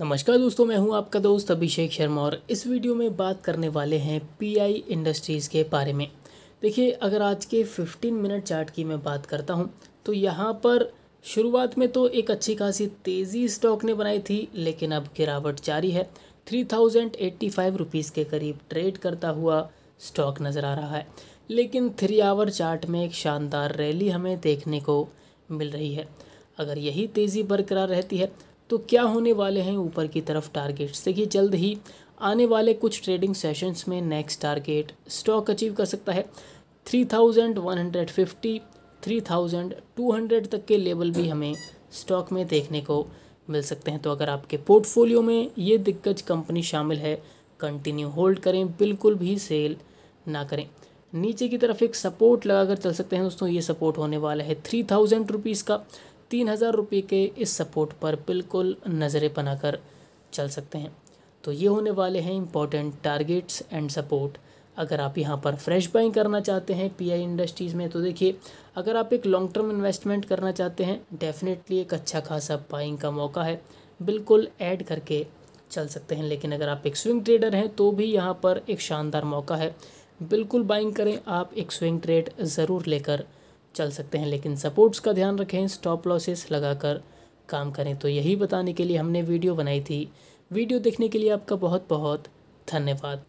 नमस्कार दोस्तों मैं हूं आपका दोस्त अभिषेक शर्मा और इस वीडियो में बात करने वाले हैं पीआई इंडस्ट्रीज़ के बारे में देखिए अगर आज के 15 मिनट चार्ट की मैं बात करता हूं तो यहां पर शुरुआत में तो एक अच्छी खासी तेज़ी स्टॉक ने बनाई थी लेकिन अब गिरावट जारी है three thousand eighty five rupees के करीब ट्रेड करता हुआ स्टॉक नज़र आ रहा है लेकिन थ्री आवर चार्ट में एक शानदार रैली हमें देखने को मिल रही है अगर यही तेज़ी बरकरार रहती है तो क्या होने वाले हैं ऊपर की तरफ टारगेट्स देखिए जल्द ही आने वाले कुछ ट्रेडिंग सेशंस में नेक्स्ट टारगेट स्टॉक अचीव कर सकता है three thousand one hundred fifty three thousand two hundred तक के लेवल भी हमें स्टॉक में देखने को मिल सकते हैं तो अगर आपके पोर्टफोलियो में ये दिग्गज कंपनी शामिल है कंटिन्यू होल्ड करें बिल्कुल भी सेल ना करें नीचे की तरफ एक सपोर्ट लगाकर चल सकते हैं दोस्तों ये सपोर्ट होने वाला है थ्री थाउजेंड रुपीज़ का तीन हज़ार रुपये के इस सपोर्ट पर बिल्कुल नज़रें बनाकर चल सकते हैं तो ये होने वाले हैं इंपॉर्टेंट टारगेट्स एंड सपोर्ट अगर आप यहाँ पर फ्रेश बाइंग करना चाहते हैं पीआई इंडस्ट्रीज़ में तो देखिए अगर आप एक लॉन्ग टर्म इन्वेस्टमेंट करना चाहते हैं डेफिनेटली एक अच्छा खासा बाइंग का मौका है बिल्कुल ऐड करके चल सकते हैं लेकिन अगर आप एक स्विंग ट्रेडर हैं तो भी यहाँ पर एक शानदार मौका है बिल्कुल बाइंग करें आप एक स्विंग ट्रेड ज़रूर लेकर चल सकते हैं लेकिन सपोर्ट्स का ध्यान रखें स्टॉप लॉसेस लगाकर काम करें तो यही बताने के लिए हमने वीडियो बनाई थी वीडियो देखने के लिए आपका बहुत बहुत धन्यवाद